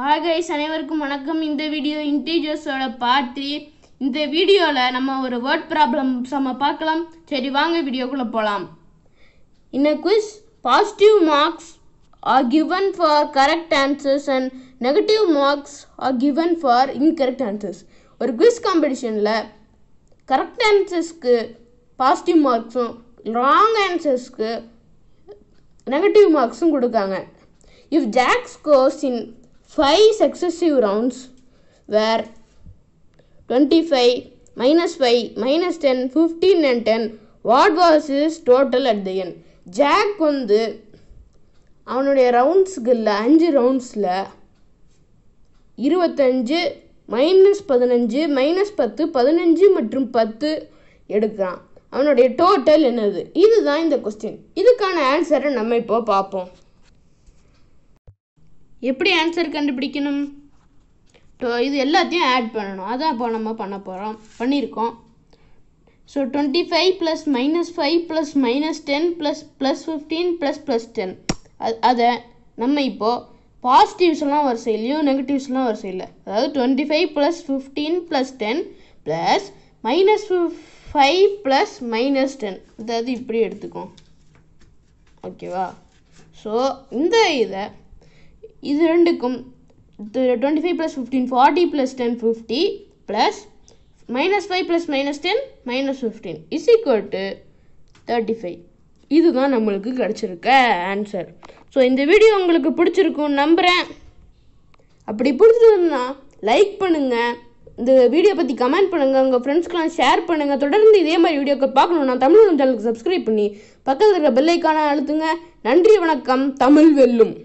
hi guys அனைவருக்கும் வணக்கம் இந்த வீடியோ இன்டீஜர்ஸோட பார்ட் த்ரீ இந்த வீடியோவில் நம்ம ஒரு வேர்ட் ப்ராப்ளம் நம்ம பார்க்கலாம் சரி வாங்க வீடியோக்குள்ளே போகலாம் in a quiz positive marks are given for correct answers and negative marks are given for incorrect answers ஒரு குவிஸ் காம்படிஷனில் கரெக்ட் ஆன்சர்ஸ்க்கு பாசிட்டிவ் மார்க்ஸும் ராங் ஆன்சர்ஸ்க்கு நெகட்டிவ் மார்க்ஸும் கொடுக்காங்க if Jack's scores in five successive rounds where 25, minus 5, minus 10, 15 and 10 what was his total at the end Jack வந்து அவனுடைய ரவுண்ட்ஸுக்கு இல்லை அஞ்சு ரவுண்ட்ஸில் இருபத்தஞ்சு மைனஸ் பதினஞ்சு மைனஸ் பத்து பதினஞ்சு மற்றும் பத்து எடுக்கிறான் அவனுடைய டோட்டல் என்னது இதுதான் இந்த கொஸ்டின் இதுக்கான ஆன்சரை நம்ம இப்போ பார்ப்போம் எப்படி ஆன்சர் கண்டுபிடிக்கணும் டோ இது எல்லாத்தையும் ஆட் பண்ணணும் அதான் இப்போ நம்ம பண்ண போகிறோம் பண்ணியிருக்கோம் so twenty five plus minus five plus minus ten plus plus fifteen plus plus ten அது அதை நம்ம இப்போது பாசிட்டிவ்ஸ்லாம் வரிசையிலையும் நெகட்டிவ்ஸ்லாம் வரிசையில் அதாவது twenty five plus fifteen plus ten plus minus five plus minus ten அதாவது இப்படி எடுத்துக்கோம் ஓகேவா ஸோ இந்த இதை இது ரெண்டுக்கும் twenty five plus fifteen forty plus ten fifty plus minus five plus minus ten minus fifteen is equal to thirty five இதுதான் நம்மளுக்கு கிடச்சிருக்க ஆன்சர் ஸோ இந்த வீடியோ உங்களுக்கு பிடிச்சிருக்கும் நம்புகிறேன் அப்படி பிடிச்சிருந்ததுன்னா லைக் பண்ணுங்கள் இந்த வீடியோ பற்றி கமெண்ட் பண்ணுங்கள் உங்கள் ஃப்ரெண்ட்ஸ்க்கெலாம் ஷேர் பண்ணுங்கள் தொடர்ந்து இதே மாதிரி வீடியோக்கள் பார்க்கணும்னா தமிழ் சேனலுக்கு சப்ஸ்கிரைப் பண்ணி பக்கத்தில் இருக்கிற பெல்லைக்கான அழுத்துங்க நன்றி வணக்கம் தமிழ் வெல்லும்